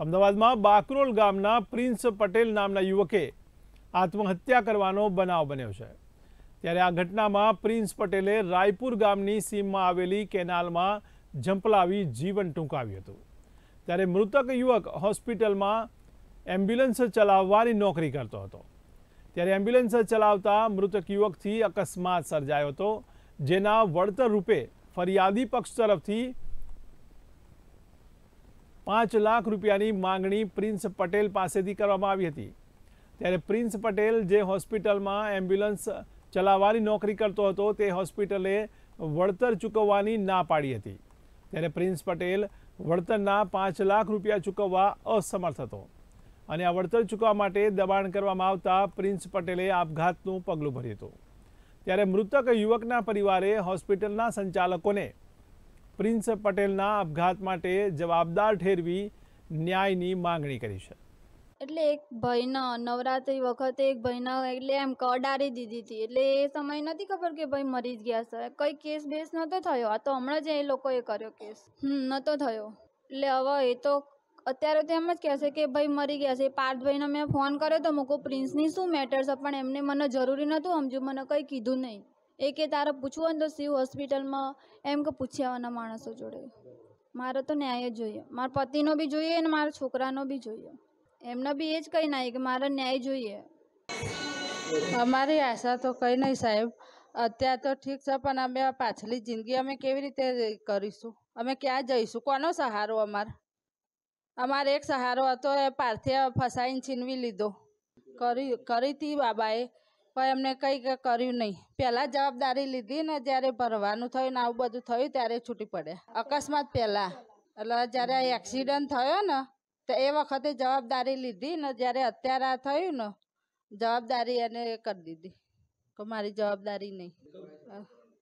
અમદાવાદમાં બાકરોલ ગામના પ્રિન્સ પટેલ નામના યુવકે આત્મહત્યા કરવાનો બનાવ બન્યો છે ત્યારે આ ઘટનામાં પ્રિન્સ પટેલે રાયપુર ગામની સીમમાં આવેલી કેનાલમાં ઝંપલાવી જીવન ટૂંકાવ્યું હતું ત્યારે મૃતક યુવક હોસ્પિટલમાં એમ્બ્યુલન્સ ચલાવવાની નોકરી કરતો હતો ત્યારે એમ્બ્યુલન્સ ચલાવતા મૃતક યુવકથી અકસ્માત સર્જાયો હતો જેના વળતર રૂપે ફરિયાદી પક્ષ તરફથી પાંચ લાખ રૂપિયાની માંગણી પ્રિન્સ પટેલ પાસેથી કરવામાં આવી હતી ત્યારે પ્રિન્સ પટેલ જે હોસ્પિટલમાં એમ્બ્યુલન્સ ચલાવવાની નોકરી કરતો હતો તે હોસ્પિટલે વળતર ચૂકવવાની ના પાડી હતી ત્યારે પ્રિન્સ પટેલ વળતરના પાંચ લાખ રૂપિયા ચૂકવવા અસમર્થ હતો અને આ વળતર ચૂકવવા માટે દબાણ કરવામાં આવતા પ્રિન્સ પટેલે આપઘાતનું પગલું ભર્યું હતું ત્યારે મૃતક યુવકના પરિવારે હોસ્પિટલના સંચાલકોને પ્રિન્સ પટેલના આપઘાત માટે જવાબદાર ઠેરવી ન્યાયની માંગણી કરી છે એટલે એક ભાઈના નવરાત્રી વખતે એક ભાઈના એટલે એમ કડારી દીધી હતી એટલે એ સમય નથી ખબર કે ભાઈ મરી જ ગયા છે કઈ કેસ બેસ નહોતો થયો આ તો હમણાં જ એ લોકોએ કર્યો કેસ હમ નહોતો થયો એટલે હવે એ તો અત્યારે તો એમ જ કહેશે કે ભાઈ મરી ગયા છે પાર્થભાઈને મેં ફોન કર્યો તો મૂકો પ્રિન્સની શું મેટર છે પણ એમને મને જરૂરી નહોતું સમજ્યું મને કંઈ કીધું નહીં એ કે તારે પૂછવું હોય તો સિવિલ હોસ્પિટલમાં એમ કે પૂછી આવવાના માણસો જોડે મારે તો ન્યાય જ જોઈએ મારા પતિનો બી જોઈએ અને મારા છોકરાનો બી જોઈએ એમને બી એ જ કંઈ નાખી કે મારે ન્યાય જોઈએ અમારી આશા તો કંઈ નહીં સાહેબ અત્યારે તો ઠીક છે પણ અમે પાછલી જિંદગી અમે કેવી રીતે કરીશું અમે ક્યાં જઈશું કોનો સહારો અમાર અમારે એક સહારો હતો એ પાર્થે ફસાઈને છીનવી લીધો કરી કરી હતી બાબાએ પણ એમને કંઈ કર્યું નહીં પહેલાં જવાબદારી લીધી ને જ્યારે ભરવાનું થયું ને આવું બધું થયું ત્યારે છૂટી પડે અકસ્માત પહેલાં એટલે જ્યારે એક્સિડન્ટ થયો ને તો એ વખતે જવાબદારી લીધી ને જ્યારે અત્યારે આ થયું ને જવાબદારી એને કરી દીધી કે મારી જવાબદારી નહીં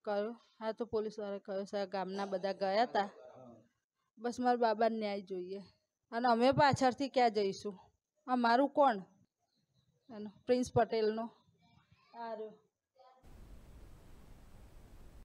કહ્યું હા તો પોલીસવાળાએ કહ્યું સાહેબ ગામના બધા ગયા હતા બસ મારા બાબાને ન્યાય જોઈએ અને અમે પાછળથી ક્યાં જઈશું અમારું કોણ એનો પ્રિન્સ પટેલનો aro.